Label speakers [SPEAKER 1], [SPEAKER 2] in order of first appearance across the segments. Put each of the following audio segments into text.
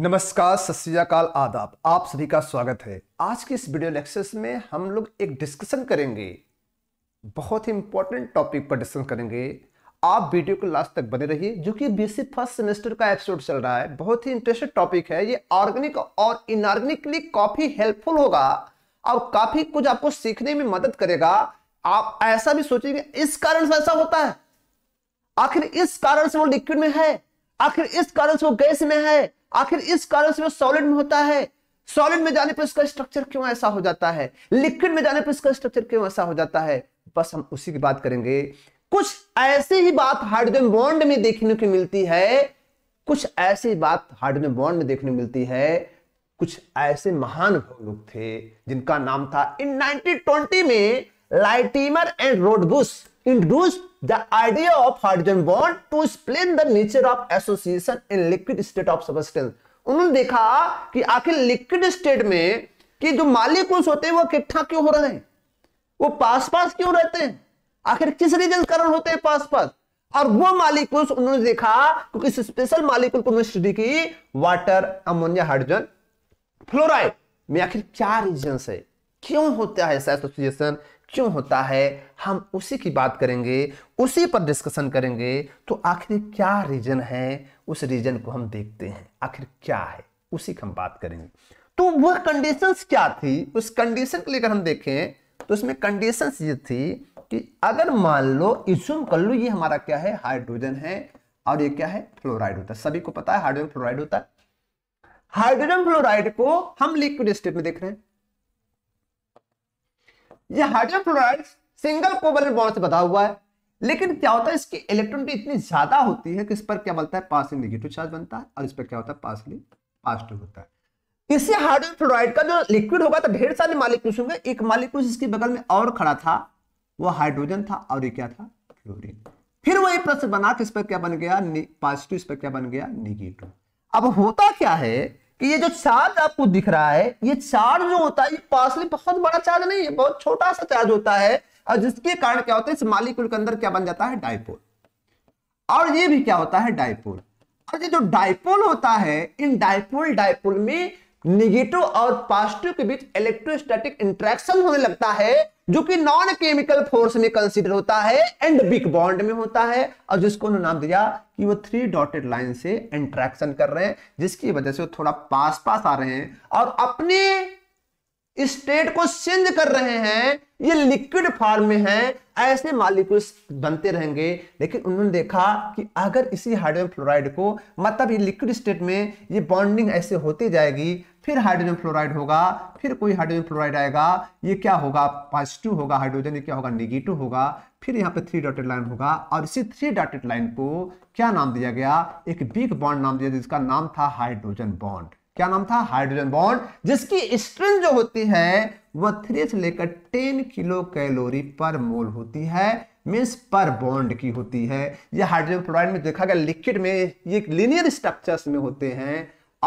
[SPEAKER 1] नमस्कार सत आदाब आप सभी का स्वागत है आज के इस वीडियो लेक्चर्स में हम लोग एक डिस्कशन करेंगे बहुत ही इंपॉर्टेंट टॉपिक पर डिस्कशन करेंगे आप वीडियो को लास्ट तक बने रहिए जो कि बीएससी फर्स्ट सेमेस्टर का एपिसोड चल रहा है बहुत ही इंटरेस्टेड टॉपिक है ये ऑर्गेनिक और इनऑर्गेनिक के लिए काफी हेल्पफुल होगा और काफी कुछ आपको सीखने में मदद करेगा आप ऐसा भी सोचेंगे इस कारण से ऐसा होता है आखिर इस कारण से वो लिक्विड में है आखिर इस कारण से वो गैस में है आखिर इस कारण से वो सॉलिड में होता है सॉलिड में जाने पर इसका स्ट्रक्चर क्यों ऐसा हो जाता है लिक्विड में जाने पर इसका स्ट्रक्चर क्यों ऐसा हो जाता है बस हम उसी की बात करेंगे कुछ ऐसी ही बात हाइड्रोजन बॉन्ड में देखने को मिलती है कुछ ऐसी बात हाइड्रोजन बॉन्ड में देखने को मिलती है कुछ ऐसे महान लोग थे जिनका नाम था इन 1920 में Latimer and Rodebush introduced the idea of hydrogen bond to explain the nature of association in liquid state of substance उन्होंने देखा कि आखिर लिक्विड स्टेट में कि जो मालिकूल्स होते हैं वो इकट्ठा क्यों हो रहे हैं वो पास पास क्यों रहते हैं आखिर किस रीजन कारण होते हैं पास पास और वो मालिकूल्स उन्होंने देखा क्योंकि स्पेशल मालिकूल को स्टडी की वाटर अमोनिया हाइड्रोजन फ्लोराइड में आखिर क्या रीजन है क्यों होता है ऐसा एसोसिएशन क्यों होता है हम उसी की बात करेंगे उसी पर डिस्कशन करेंगे तो आखिर क्या रीजन है उस रीजन को हम देखते हैं आखिर क्या है उसी की हम बात करेंगे तो वह कंडीशंस क्या थी उस कंडीशन को लेकर हम देखें तो उसमें कंडीशंस ये थी कि अगर मान लो इजूम कर लो ये हमारा क्या है हाइड्रोजन है और ये क्या है फ्लोराइड होता है सभी को पता है हाइड्रोजन फ्लोराइड होता है हाइड्रोजन फ्लोराइड को हम लिक्विड स्टेट में देख रहे हैं ये hydrogen fluoride single covalent bond से बधा हुआ है लेकिन क्या होता है इसकी भी इतनी ज्यादा होती है कि इस पर क्या बनता है पासिंग नेगेटिव चार्ज बनता है और इस पर क्या होता है पासिंग पॉजिटिव होता है इसी हाइड्रोजन फ्लोराइड का जो लिक्विड होगा तो ढेर सारे मालिक्यूल्स होंगे एक मालिक्यूल इसके बगल में और खड़ा था वो हाइड्रोजन था और ये क्या था फ्लोरीन फिर वही प्रश्न बना कि इस पर क्या बन गया पॉजिटिव इस पर क्या बन गया निगेटिव अब होता क्या है कि ये जो चार्ज आपको दिख रहा है ये चार्ज जो होता है ये पार्सली बहुत बड़ा चार्ज नहीं है बहुत छोटा सा चार्ज होता है और जिसके कारण क्या होता है इस मालिक्यूल के अंदर क्या बन जाता है डायपोल और ये भी क्या होता है डायपोल और ये जो डायपोल होता है इन डायपोल डायपोल में निगेटिव और पॉजिटिव के बीच इलेक्ट्रोस्टैटिक इंट्रैक्शन होने लगता है जो कि नॉन केमिकल फोर्स में कंसिडर होता है एंड बिग बॉन्ड में होता है और जिसको उन्होंने नाम दिया कि वो थ्री डॉटेड लाइन से इंट्रैक्शन कर रहे हैं जिसकी वजह से वो थोड़ा पास पास आ रहे हैं और अपने स्टेट को चेंज कर रहे हैं ये लिक्विड फॉर्म में है ऐसे मालिक्यूल्स बनते रहेंगे लेकिन उन्होंने देखा कि अगर इसी हाइड्रोजन फ्लोराइड को मतलब ये लिक्विड स्टेट में ये बॉन्डिंग ऐसे होती जाएगी फिर हाइड्रोजन फ्लोराइड होगा फिर कोई हाइड्रोजन फ्लोराइड आएगा ये क्या होगा पॉजिटिव होगा हाइड्रोजन ये क्या होगा निगेटिव होगा फिर यहाँ पे थ्री डॉटेड लाइन होगा और इसी थ्री डॉटेड लाइन को क्या नाम दिया गया एक बिग बॉन्ड नाम दिया जिसका नाम था हाइड्रोजन बॉन्ड क्या नाम था हाइड्रोजन बॉन्ड जिसकी स्ट्रेंथ जो होती है वह थ्री से लेकर टेन किलो कैलोरी पर मोल होती है मीन्स पर बॉन्ड की होती है यह हाइड्रोजन फ्लोराइड में देखा गया लिक्विड में ये लिनियर स्ट्रक्चर्स में होते हैं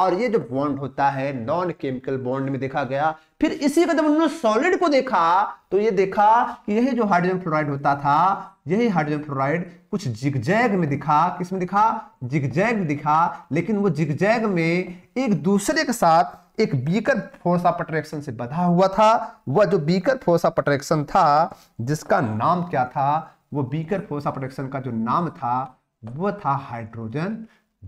[SPEAKER 1] और ये जो बॉन्ड होता है नॉन केमिकल बॉन्ड में देखा गया फिर इसी का जब उन्होंने सॉलिड को देखा तो ये देखा कि यही जो हाइड्रोजन फ्लोराइड होता था यही हाइड्रोजन फ्लोराइड कुछ जिगजैग में दिखा किसमें दिखा जिगजैग दिखा लेकिन वो जिगजैग में एक दूसरे के साथ एक बीकर फोर्स ऑफ अट्रैक्शन से बधा हुआ था वह जो बीकर फोर्स ऑफ अट्रैक्शन था जिसका नाम क्या था वो बीकर फोर्स ऑफ अट्रैक्शन का जो नाम था वो था हाइड्रोजन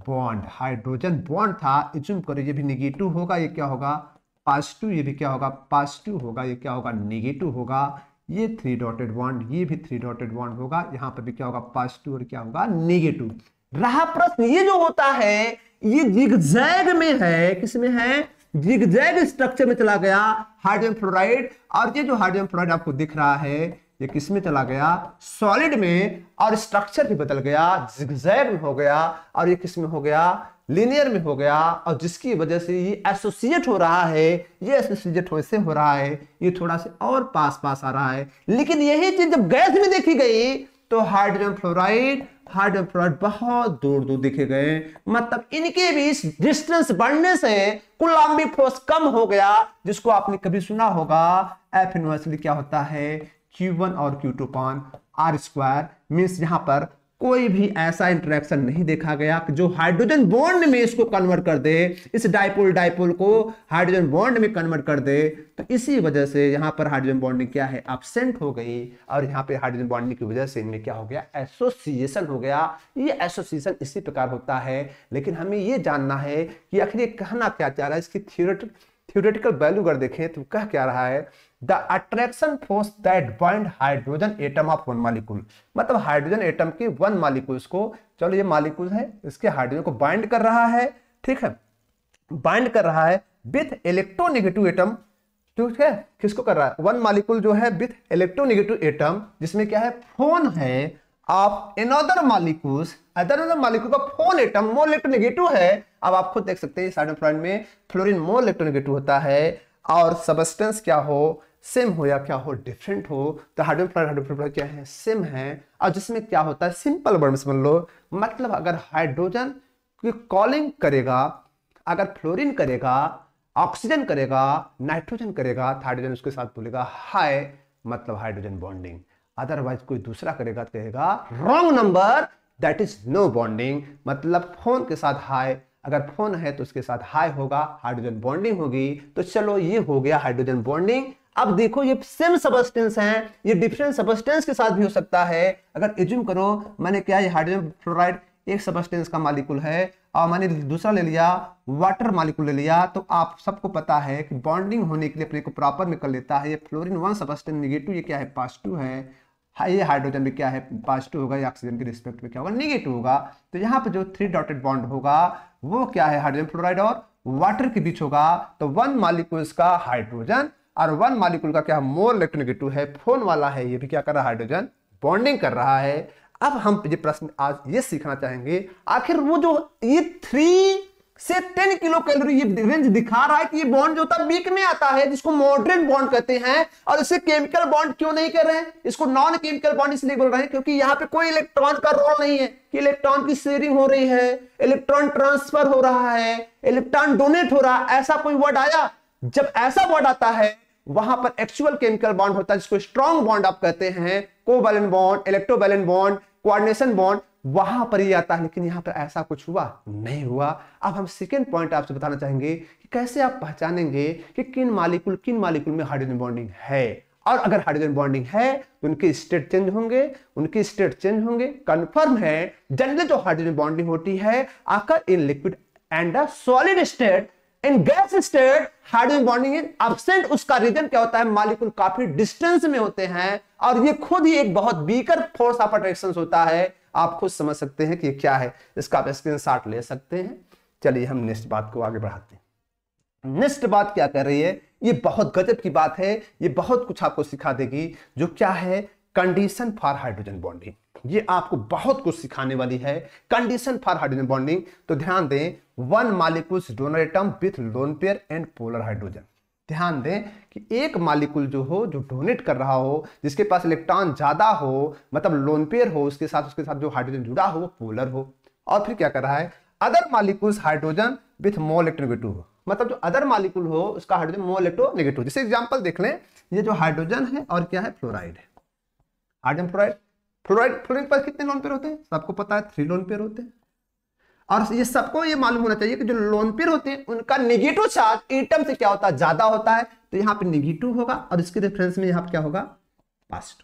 [SPEAKER 1] बॉन्ड हाइड्रोजन बॉन्ड था इज्यूम करो ये भी निगेटिव होगा ये क्या होगा पॉजिटिव ये भी क्या होगा पॉजिटिव होगा ये क्या होगा निगेटिव होगा ये थ्री डॉटेड बॉन्ड ये भी थ्री डॉटेड बॉन्ड होगा यहां पर भी क्या होगा पॉजिटिव और क्या होगा निगेटिव रहा प्रश्न ये जो होता है ये जिगजैग में है किसमें है जिगजैग स्ट्रक्चर में चला गया हाइड्रोजन फ्लोराइड और ये जो हाइड्रोजन फ्लोराइड आपको दिख रहा है ये किसमें चला गया सॉलिड में और स्ट्रक्चर भी बदल गया जिगजैग में हो गया और ये किसमें हो गया लिनियर में हो गया और जिसकी वजह से ये एसोसिएट हो रहा है ये एसोसिएट हो ऐसे हो रहा है ये थोड़ा सा और पास पास आ रहा है लेकिन यही चीज जब गैस में देखी गई तो हाइड्रोजन फ्लोराइड हाइड्रोजन फ्लोराइड बहुत दूर दूर दिखे गए मतलब इनके बीच डिस्टेंस बढ़ने से कुलाम्बी फोर्स कम हो गया जिसको आपने कभी सुना होगा एफ इनवर्सली क्या होता है Q1 और Q two upon R square means यहां पर कोई भी ऐसा इंटरेक्शन नहीं देखा गया जो हाइड्रोजन बॉन्ड में इसको कन्वर्ट कर दे इस डाइपोल डाइपोल को हाइड्रोजन बॉन्ड में कन्वर्ट कर दे तो इसी वजह से यहां पर हाइड्रोजन बॉन्डिंग क्या है एबसेंट हो गई और यहां पे हाइड्रोजन बॉन्डिंग की वजह से इनमें क्या हो गया एसोसिएशन हो गया ये एसोसिएशन इसी प्रकार होता है लेकिन हमें ये जानना है कि आखिर ये कहना क्या चाह रहा है इसकी थियोरेटिक थियोरेटिकल वैल्यू अगर देखें तो कह क्या रहा है the attraction force that bind hydrogen atom of one molecule मतलब हाइड्रोजन एटम के वन मालिकूल्स को चलो ये मालिकूल है इसके हाइड्रोजन को बाइंड कर रहा है ठीक है बाइंड कर रहा है विथ इलेक्ट्रोनेगेटिव एटम ठीक है किसको कर रहा है वन मालिकूल जो है विथ इलेक्ट्रोनेगेटिव एटम जिसमें क्या है फोन है आप in other molecules other other molecule का फोन एटम मोल है अब आप खुद देख सकते हैं साइड में फ्लोरिन मोल होता है और सबस्टेंस क्या हो सेम हो या क्या हो डिफरेंट हो तो हाइड्रोजन फ्लोराइड क्या है सेम है और जिसमें क्या होता है सिंपल वर्ड में समझ लो मतलब अगर हाइड्रोजन की कॉलिंग करेगा अगर फ्लोरिन करेगा ऑक्सीजन करेगा नाइट्रोजन करेगा तो हाइड्रोजन उसके साथ बोलेगा हाई मतलब हाइड्रोजन बॉन्डिंग अदरवाइज कोई दूसरा करेगा तो कहेगा wrong number that is no bonding मतलब फोन के साथ हाई अगर फोन है तो उसके साथ हाई होगा हाइड्रोजन बॉन्डिंग होगी तो चलो ये हो गया हाइड्रोजन बॉन्डिंग अब देखो ये सेम सबस्टेंस है ये डिफरेंट सबस्टेंस के साथ भी हो सकता है अगर एज्यूम करो मैंने क्या ये हाइड्रोजन फ्लोराइड एक सबस्टेंस का मालिकुल है और मैंने दूसरा ले लिया वाटर मालिकुल ले लिया तो आप सबको पता है कि बॉन्डिंग होने के लिए अपने को प्रॉपर में कर लेता है ये फ्लोरिन वन सबस्टेंस निगेटिव ये क्या है पॉजिटिव है हाँ, ये हाइड्रोजन भी क्या है पॉजिटिव होगा या ऑक्सीजन के रिस्पेक्ट में क्या होगा निगेटिव होगा तो यहाँ पर जो थ्री डॉटेड बॉन्ड होगा वो क्या है हाइड्रोजन फ्लोराइड और वाटर के बीच होगा तो वन मालिक्यूल्स का हाइड्रोजन और वन मालिक्यूल का क्या मोर इलेक्ट्रोनेगेटिव है फोन वाला है ये भी क्या कर रहा है हाइड्रोजन बॉन्डिंग कर रहा है अब हम ये प्रश्न आज ये सीखना चाहेंगे आखिर वो जो ये थ्री से 10 किलो कैलोरी ये रेंज दिखा रहा है कि ये बॉन्ड जो होता है वीक में आता है जिसको मॉडरेट बॉन्ड कहते हैं और इसे केमिकल बॉन्ड क्यों नहीं कर रहे हैं इसको नॉन केमिकल बॉन्ड इसलिए बोल रहे हैं क्योंकि यहाँ पे कोई इलेक्ट्रॉन का रोल नहीं है कि इलेक्ट्रॉन की शेयरिंग हो रही है इलेक्ट्रॉन ट्रांसफर हो रहा है इलेक्ट्रॉन डोनेट हो रहा है ऐसा कोई वर्ड आया जब ऐसा वर्ड आता है वहां पर एक्चुअल केमिकल बॉन्ड होता है जिसको स्ट्रॉन्ग बॉन्ड आप कहते हैं covalent bond electrovalent bond coordination bond वहां पर ही आता है लेकिन यहां पर ऐसा कुछ हुआ नहीं हुआ अब हम सेकेंड पॉइंट आपसे बताना चाहेंगे कि कैसे आप पहचानेंगे कि किन मालिकुल किन मालिकुल में हाइड्रोजन बॉन्डिंग है और अगर हाइड्रोजन बॉन्डिंग है तो उनके स्टेट चेंज होंगे उनके स्टेट चेंज होंगे कंफर्म है जनरली जो हाइड्रोजन बॉन्डिंग होती है occur in liquid and solid state in gas state hydrogen bonding in absent उसका रीजन क्या होता है मालिकुल काफी डिस्टेंस में होते हैं और ये खुद ही एक बहुत बीकर फोर्स ऑफ अट्रैक्शन होता है आप खुद समझ सकते हैं कि क्या है इसका आप स्क्रीन ले सकते हैं चलिए हम नेक्स्ट बात को आगे बढ़ाते हैं नेक्स्ट बात क्या कर रही है ये बहुत गजब की बात है ये बहुत कुछ आपको सिखा देगी जो क्या है कंडीशन फॉर हाइड्रोजन बॉन्डिंग ये आपको बहुत कुछ सिखाने वाली है कंडीशन फॉर हाइड्रोजन बॉन्डिंग तो ध्यान दें one molecules donor atom with lone pair and polar hydrogen ध्यान दें कि एक मालिकुल जो हो जो डोनेट कर रहा हो जिसके पास इलेक्ट्रॉन ज़्यादा हो मतलब लोन पेयर हो उसके साथ उसके साथ जो हाइड्रोजन जुड़ा हो वो पोलर हो और फिर क्या कर रहा है अदर मालिकुल्स हाइड्रोजन विथ मो हो मतलब जो अदर मालिकुल हो उसका हाइड्रोजन मो हो जैसे एग्जाम्पल देख लें ये जो हाइड्रोजन है और क्या है फ्लोराइड है हाइड्रोजन फ्लोराइड फ्लोराइड फ्लोराइड पास कितने लोन पेयर होते हैं सबको पता है थ्री लोन पेयर होते हैं और ये सबको ये मालूम होना चाहिए कि जो लोन पेयर होते हैं उनका निगेटिव चार्ज एटम से क्या होता है ज्यादा होता है तो यहाँ पे निगेटिव होगा और इसके रेफरेंस में यहाँ पे क्या होगा पास्ट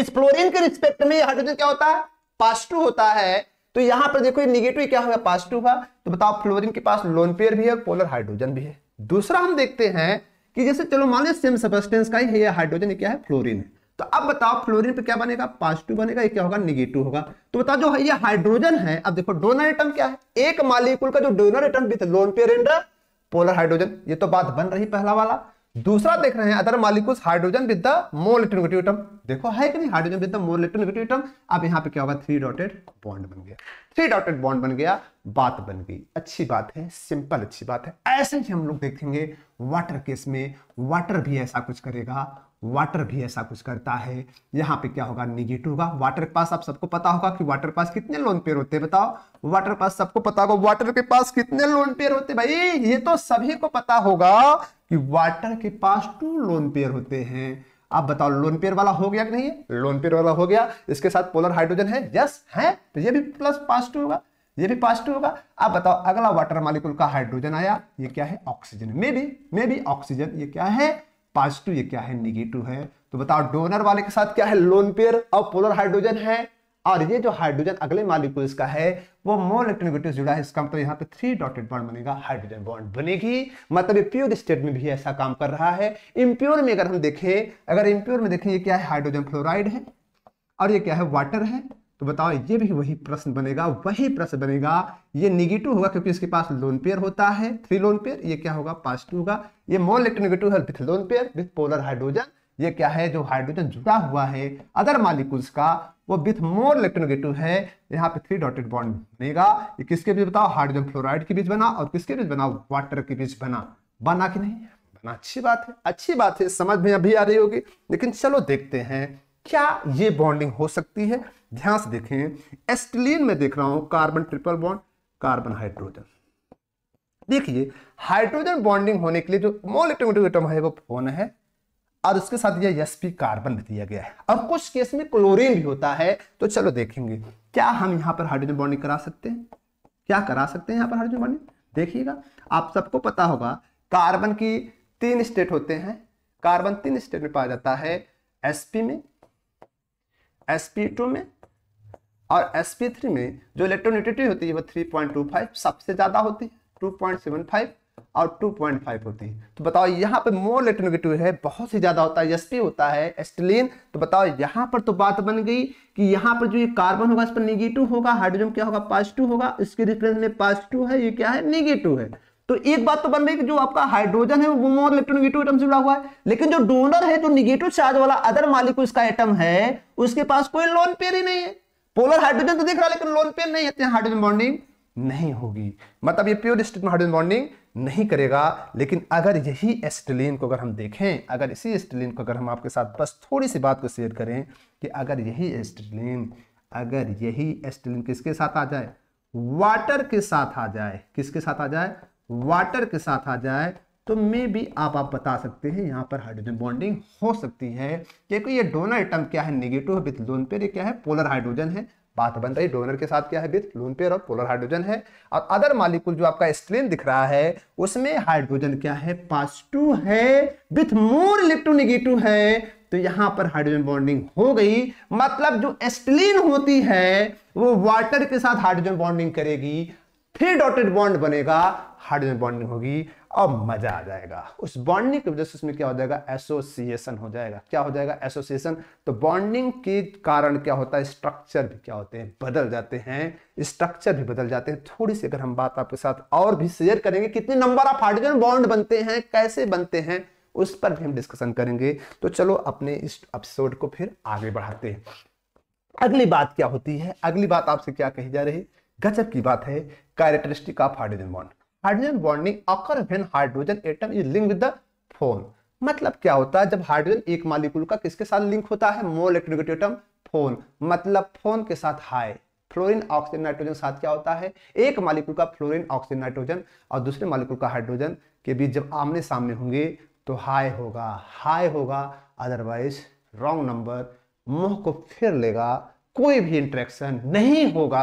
[SPEAKER 1] इस फ्लोरिन के रिस्पेक्ट में हाइड्रोजन क्या होता है पास्ट होता है तो यहाँ पर देखो ये निगेटिव क्या होगा पास टू तो बताओ फ्लोरिन के पास लोन पेयर भी है पोलर हाइड्रोजन भी है दूसरा हम देखते हैं कि जैसे चलो मान लो सेम सबस्टेंस का ही हाइड्रोजन क्या है फ्लोरिन है तो अब बताओ फ्लोरीन पे क्या बनेगा पॉजिटिव बनेगा ये क्या होगा निगेटिव होगा तो बताओ जो है ये हाइड्रोजन है अब देखो डोनर एटम क्या है एक मालिकुल का जो डोनर एटम भी था लोन पेरेंडा पोलर हाइड्रोजन ये तो बात बन रही पहला वाला दूसरा देख रहे हैं other molecule hydrogen with the मोलेट नेगेटिव एटम देखो है कि नहीं हाइड्रोजन विद द मोलेट नेगेटिव एटम अब यहां पे क्या होगा थ्री डॉटेड बॉन्ड बन गया थ्री डॉटेड बॉन्ड बन गया बात बन गई अच्छी बात है सिंपल अच्छी बात है ऐसे ही हम लोग देखेंगे वाटर केस में वाटर भी ऐसा कुछ करेगा वाटर भी ऐसा कुछ करता है यहाँ पे क्या होगा निगेटिव होगा वाटर पास आप सबको पता होगा कि वाटर पास कितने लोन पेयर होते हैं बताओ वाटर पास सबको पता होगा वाटर के पास कितने लोन पेयर होते भाई ये तो सभी को पता होगा कि वाटर के पास टू लोन पेयर होते हैं आप बताओ लोन पेयर वाला हो गया कि नहीं है लोन पेयर वाला हो गया इसके साथ पोलर हाइड्रोजन है यस है तो ये भी प्लस पास टू होगा ये भी पॉजिटिव होगा आप बताओ अगला वाटर मालिकुल का हाइड्रोजन आया ये क्या है oxygen may be may be oxygen ये क्या है पॉजिटिव ये क्या है निगेटिव है तो बताओ डोनर वाले के साथ क्या है लोन पेयर और पोलर हाइड्रोजन है और ये जो हाइड्रोजन अगले मालिकूल का है वो मोर इलेक्ट्रोनिविटी जुड़ा है इसका मतलब यहाँ पे थ्री डॉटेड बॉन्ड बनेगा हाइड्रोजन बॉन्ड बनेगी मतलब प्योर स्टेट में भी ऐसा काम कर रहा है इम्प्योर में अगर हम देखें अगर इम्प्योर में देखें ये क्या है हाइड्रोजन फ्लोराइड है और ये क्या है वाटर है तो बताओ ये भी वही प्रश्न बनेगा वही प्रश्न बनेगा ये निगेटिव होगा क्योंकि इसके पास लोन पेयर होता है थ्री लोन पेयर ये क्या होगा पॉजिटिव होगा ये मोर इलेक्ट्रोनिगेटिव है with lone pair with polar hydrogen ये क्या है जो हाइड्रोजन जुड़ा हुआ है अदर मालिकुल्स का वो विथ मोर इलेक्ट्रोनिगेटिव है यहाँ पे थ्री डॉटेड बॉन्ड बनेगा ये किसके बीच बताओ हाइड्रोजन फ्लोराइड के बीच बना और किसके बीच बना वाटर के बीच बना बना कि नहीं बना अच्छी बात है अच्छी बात है समझ में अभी आ रही होगी लेकिन चलो देखते हैं क्या ये बॉन्डिंग हो सकती है ध्यान से देखें एस्टिलीन में देख रहा हूं carbon triple bond carbon hydrogen देखिए हाइड्रोजन बॉन्डिंग होने के लिए जो मोल एटोमेटिक एटम है वो फोन है और उसके साथ यह एस पी कार्बन भी दिया गया है अब कुछ केस में क्लोरीन भी होता है तो चलो देखेंगे क्या हम यहां पर हाइड्रोजन बॉन्डिंग करा सकते हैं क्या करा सकते हैं यहां पर हाइड्रोजन बॉन्डिंग देखिएगा आप सबको पता होगा कार्बन की तीन स्टेट होते हैं कार्बन तीन स्टेट में पाया जाता है एसपी में sp2 में और sp3 में जो इलेक्ट्रोनिटिटी होती है वो 3.25 सबसे ज़्यादा होती है 2.75 और 2.5 होती है तो बताओ यहाँ पे मोर इलेक्ट्रोनेगेटिव है बहुत ही ज़्यादा होता है एसपी होता है एस्टिलीन तो बताओ यहाँ पर तो बात बन गई कि यहाँ पर जो ये कार्बन होगा इस पर निगेटिव होगा हाइड्रोजन क्या होगा पॉजिटिव होगा इसके रिफरेंस में पॉजिटिव है ये क्या है निगेटिव है तो एक बात तो बन रही है कि जो आपका हाइड्रोजन है वो मोर इलेक्ट्रॉन नेगेटिव एटम से जुड़ा हुआ है लेकिन जो डोनर है जो निगेटिव चार्ज वाला अदर मालिक उसका एटम है उसके पास कोई लोन पेयर ही नहीं है पोलर हाइड्रोजन तो देख रहा है लेकिन लोन पेयर नहीं है हाइड्रोजन तो बॉन्डिंग नहीं होगी मतलब ये प्योर स्टेट में हाइड्रोजन बॉन्डिंग नहीं करेगा लेकिन अगर यही एस्टिलीन को अगर हम देखें अगर इसी एस्टिलीन को अगर हम आपके साथ बस थोड़ी सी बात को शेयर करें कि अगर यही एस्टिलीन अगर यही एस्टिलीन किसके साथ आ जाए वाटर के साथ आ जाए किसके साथ आ जाए वाटर के साथ आ जाए तो मे भी आप आप बता सकते हैं यहाँ पर हाइड्रोजन बॉन्डिंग हो सकती है क्योंकि ये डोनर एटम क्या है निगेटिव है विथ लोन पेयर ये क्या है पोलर हाइड्रोजन है बात बन रही डोनर के साथ क्या है विथ लोन पेयर और पोलर हाइड्रोजन है और अदर मालिकुल जो आपका स्क्रीन दिख रहा है उसमें हाइड्रोजन क्या है पॉजिटिव है विथ मोर इलेक्ट्रोनिगेटिव है तो यहां पर हाइड्रोजन बॉन्डिंग हो गई मतलब जो एस्टलीन होती है वो वाटर के साथ हाइड्रोजन बॉन्डिंग करेगी थ्री डॉटेड बॉन्ड बनेगा हाइड्रोजन बॉन्डिंग होगी अब मजा आ जाएगा उस बॉन्डिंग की वजह से उसमें क्या हो जाएगा एसोसिएशन हो जाएगा क्या हो जाएगा एसोसिएशन तो बॉन्डिंग के कारण क्या होता है स्ट्रक्चर भी क्या होते हैं बदल जाते हैं स्ट्रक्चर भी बदल जाते हैं थोड़ी सी अगर हम बात आपके साथ और भी शेयर करेंगे कितने नंबर ऑफ हाइड्रोजन बॉन्ड बनते हैं कैसे बनते हैं उस पर भी हम डिस्कशन करेंगे तो चलो अपने इस एपिसोड को फिर आगे बढ़ाते हैं अगली बात क्या होती है अगली बात आपसे क्या कही जा रही है गजब की बात है characteristic of hydrogen bond hydrogen bonding occur when hydrogen atom is link with the phone मतलब क्या होता है जब हाइड्रोजन एक मालिक्यूल का किसके साथ लिंक होता है मोल इलेक्ट्रोनेगेटिव एटम फोन मतलब फोन के साथ हाई फ्लोरीन ऑक्सीजन नाइट्रोजन साथ क्या होता है एक मालिक्यूल का फ्लोरीन ऑक्सीजन नाइट्रोजन और दूसरे मालिक्यूल का हाइड्रोजन के बीच जब आमने सामने होंगे तो हाई होगा हाई होगा अदरवाइज रॉन्ग नंबर मुंह को फिर लेगा कोई भी इंट्रैक्शन नहीं होगा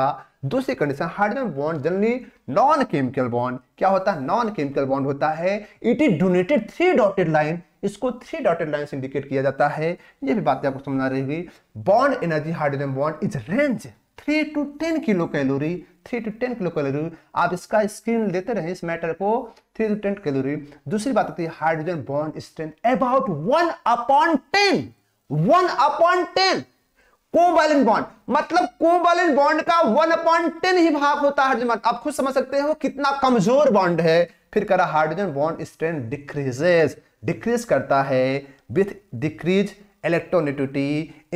[SPEAKER 1] दूसरी condition hydrogen bond generally non chemical bond क्या होता है नॉन केमिकल बॉन्ड होता है it is donated three dotted line इसको थ्री डॉटेड लाइन इंडिकेट किया जाता है ये भी बात आपको समझना रहेगी bond energy hydrogen bond is range three to ten kilo calorie three to ten kilo calorie आप इसका स्क्रीन लेते रहे इस मैटर को थ्री टू टेन कैलोरी दूसरी बात होती है hydrogen bond strength about one upon ten one upon ten covalent bond मतलब कोवैलेंट बॉन्ड का वन पॉइंट टेन ही भाग होता है हाइड्रोजन आप खुद समझ सकते हो कितना कमजोर बॉन्ड है फिर कह रहा hydrogen bond strength decreases decrease करता है with decrease electronegativity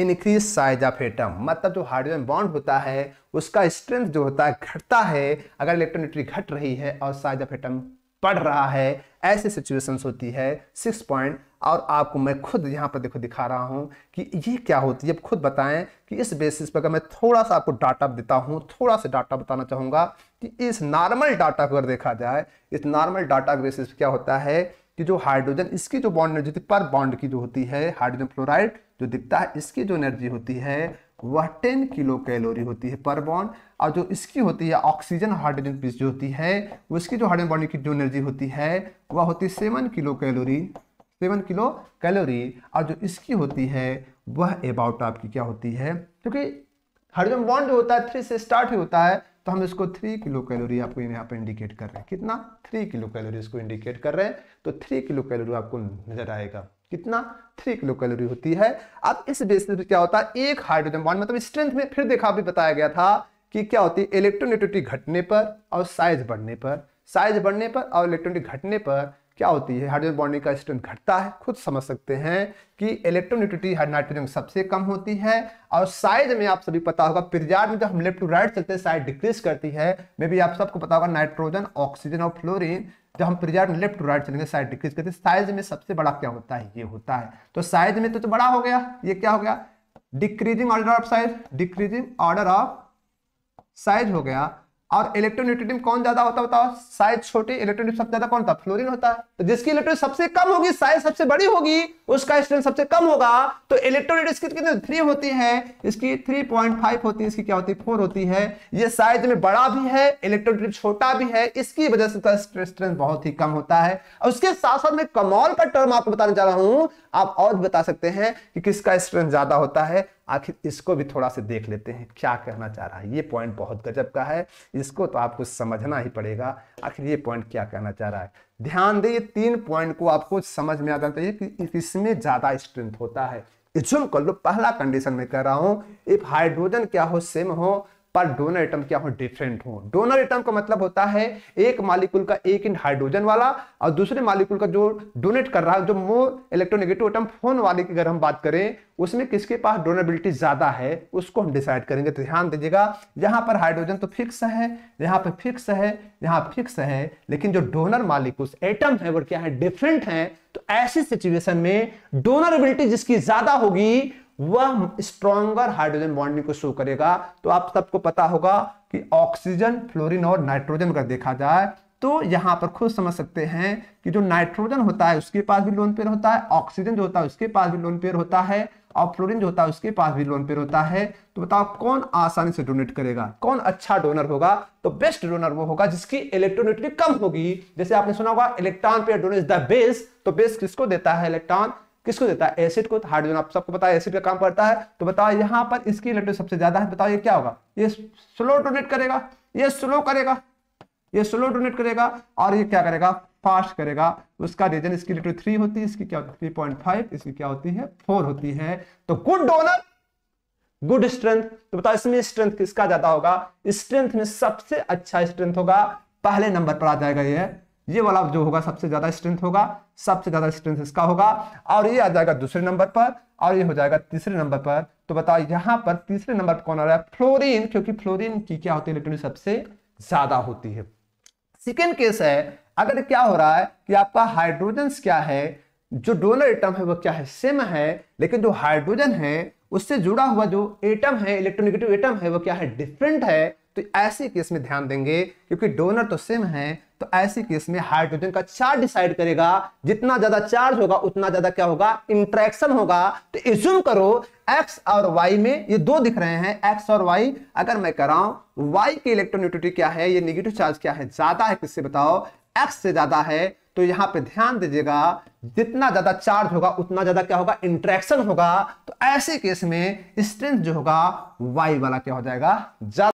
[SPEAKER 1] increase size of atom मतलब जो हाइड्रोजन बॉन्ड होता है उसका स्ट्रेंथ जो होता है घटता है अगर इलेक्ट्रोनेटिविटी घट रही है और साइज ऑफ एटम पढ़ रहा है ऐसे सिचुएशंस होती है सिक्स पॉइंट और आपको मैं खुद यहाँ पर देखो दिखा रहा हूँ कि ये क्या होती है खुद बताएं कि इस बेसिस पर अगर मैं थोड़ा सा आपको डाटा देता हूँ थोड़ा सा डाटा बताना चाहूँगा कि इस नॉर्मल डाटा को अगर देखा जाए इस नॉर्मल डाटा के बेसिस पर क्या होता है कि जो हाइड्रोजन इसकी जो बॉन्ड एनर्जी होती पर बॉन्ड की जो होती है हाइड्रोजन फ्लोराइड जो दिखता है इसकी जो एनर्जी होती है वह 10 किलो कैलोरी होती है पर बॉन्ड और जो इसकी होती है ऑक्सीजन हाइड्रोजन बीच जो होती है उसकी जो हाइड्रोजन बॉन्ड की जो एनर्जी होती है वह होती है seven kilo calorie seven kilo calorie और जो इसकी होती है वह अबाउट आपकी क्या होती है क्योंकि हाइड्रोजन बॉन्ड जो होता है थ्री से स्टार्ट ही होता है तो हम इसको थ्री किलो कैलोरी आपको यहाँ पर इंडिकेट कर रहे हैं कितना थ्री किलो कैलोरी इसको इंडिकेट कर रहे हैं तो थ्री किलो कैलोरी आपको नजर आएगा कितना थ्री किलो कैलोरी होती है अब इस बेसिस पे क्या होता है एक हाइड्रोजन बॉन्ड मतलब स्ट्रेंथ में फिर देखा अभी बताया गया था कि क्या होती है इलेक्ट्रोनेटिविटी घटने पर और साइज बढ़ने पर साइज बढ़ने पर और इलेक्ट्रोनिटी घटने पर क्या होती है हाइड्रोजन बॉन्डिंग का स्ट्रेंथ घटता है खुद समझ सकते हैं कि इलेक्ट्रोनिटी नाइट्रोजन सबसे कम होती है और साइज में आप सभी पता होगा पिरजार में जब तो हम लेफ्ट टू राइट चलते हैं साइज डिक्रीज करती है मे भी आप सबको पता होगा नाइट्रोजन ऑक्सीजन और फ्लोरीन जब हम प्रिजर्व लेफ्ट टू राइट चलेंगे साइज डिक्रीज करते साइज में सबसे बड़ा क्या होता है ये होता है तो साइज में तो, तो बड़ा हो गया ये क्या हो गया decreasing order of size decreasing order of size हो गया और इलेक्ट्रोन्यूट्रिटिव कौन ज्यादा होता बताओ साइज छोटी इलेक्ट्रोनिटिव सबसे ज्यादा कौन था फ्लोरिन होता है तो जिसकी इलेक्ट्रोनिट सबसे कम होगी साइज सबसे बड़ी होगी उसका स्ट्रेंथ सबसे कम होगा तो इलेक्ट्रोनिट इसकी कितनी थ्री होती है इसकी थ्री पॉइंट फाइव होती है इसकी क्या होती है फोर होती है ये साइज में बड़ा भी है इलेक्ट्रोनिटिव छोटा भी है इसकी वजह से स्ट्रेंथ बहुत ही कम होता है उसके साथ साथ में कमॉल का टर्म आपको बताने जा रहा हूं आप और बता सकते हैं कि किसका स्ट्रेंथ ज़्यादा होता है आखिर इसको भी थोड़ा से देख लेते हैं क्या कहना चाह रहा है ये पॉइंट बहुत गजब का है इसको तो आपको समझना ही पड़ेगा आखिर ये पॉइंट क्या कहना चाह रहा है ध्यान दें ये तीन पॉइंट को आपको समझ में आ जाना चाहिए कि इसमें ज़्यादा स्ट्रेंथ होता है कर लो पहला कंडीशन में कह रहा हूं इफ हाइड्रोजन क्या हो सेम हो पर डोनर एटम क्या हो डिफरेंट हो डोनर एटम का मतलब होता है एक मालिकुल का एक इन हाइड्रोजन वाला और दूसरे मालिकुल का जो डोनेट कर रहा है जो मोर इलेक्ट्रोनेगेटिव एटम फोन वाले की अगर हम बात करें उसमें किसके पास डोनेबिलिटी ज्यादा है उसको हम डिसाइड करेंगे तो ध्यान दीजिएगा यहाँ पर हाइड्रोजन तो फिक्स है यहाँ पर फिक्स है यहाँ फिक्स है लेकिन जो डोनर मालिकुल एटम है वो क्या है डिफरेंट है तो ऐसी सिचुएशन में डोनरबिलिटी जिसकी ज्यादा होगी वह स्ट्रॉन्गर हाइड्रोजन बॉन्डिंग को शो करेगा तो आप सबको पता होगा कि ऑक्सीजन फ्लोरिन और नाइट्रोजन अगर देखा जाए तो यहां पर खुद समझ सकते हैं कि जो नाइट्रोजन होता है उसके पास भी लोन पेयर होता है ऑक्सीजन जो होता है उसके पास भी लोन पेयर होता है और फ्लोरिन जो होता है उसके पास भी लोन पेयर होता है तो बताओ कौन आसानी से डोनेट करेगा कौन अच्छा डोनर होगा तो बेस्ट डोनर वो होगा जिसकी इलेक्ट्रोनिटी कम होगी जैसे आपने सुना होगा electron pair donate is the base तो बेस किसको देता है इलेक्ट्रॉन किसको देता है एसिड को हाइड्रोजन आप सबको बताया एसिड का काम करता है तो बताओ यहां पर इसकी इलेक्ट्रिक सबसे ज्यादा है बताओ ये क्या होगा ये स्लो डोनेट करेगा ये स्लो करेगा ये स्लो डोनेट करेगा और ये क्या करेगा फास्ट करेगा उसका रीजन इसकी इलेक्ट्रिक थ्री होती है इसकी क्या होती है थ्री पॉइंट फाइव इसकी क्या होती है फोर होती है तो गुड डोनर गुड स्ट्रेंथ तो बताओ इसमें स्ट्रेंथ किसका ज्यादा होगा स्ट्रेंथ में सबसे अच्छा स्ट्रेंथ होगा पहले नंबर पर आ जाएगा यह ये वाला जो होगा सबसे ज्यादा स्ट्रेंथ होगा सबसे ज्यादा स्ट्रेंथ इसका होगा और ये आ जाएगा दूसरे नंबर पर और ये हो जाएगा तीसरे नंबर पर तो बताओ यहां पर तीसरे नंबर पर कौन आ रहा है फ्लोरिन क्योंकि फ्लोरिन की क्या होती है इलेक्ट्रॉनिक सबसे ज्यादा होती है सेकेंड केस है अगर क्या हो रहा है कि आपका हाइड्रोजन क्या है जो डोनर एटम है वो क्या है सेम है लेकिन जो हाइड्रोजन है उससे जुड़ा हुआ जो एटम है इलेक्ट्रोनिगेटिव एटम है वो क्या है डिफरेंट है तो ऐसे केस में ध्यान देंगे क्योंकि डोनर तो सेम है तो ऐसे केस में हाइड्रोजन का चार्ज डिसाइड करेगा जितना ज्यादा चार्ज होगा उतना ज्यादा क्या होगा इंट्रैक्शन होगा तो इज्यूम करो एक्स और वाई में ये दो दिख रहे हैं एक्स और वाई अगर मैं कर रहा हूं वाई की इलेक्ट्रोनिटिविटी क्या है ये निगेटिव चार्ज क्या है ज्यादा है किससे बताओ एक्स से ज्यादा है तो यहां पे ध्यान दीजिएगा जितना ज्यादा चार्ज होगा उतना ज्यादा क्या होगा इंट्रैक्शन होगा तो ऐसे केस में स्ट्रेंथ जो होगा वाई वाला क्या हो जाएगा ज्यादा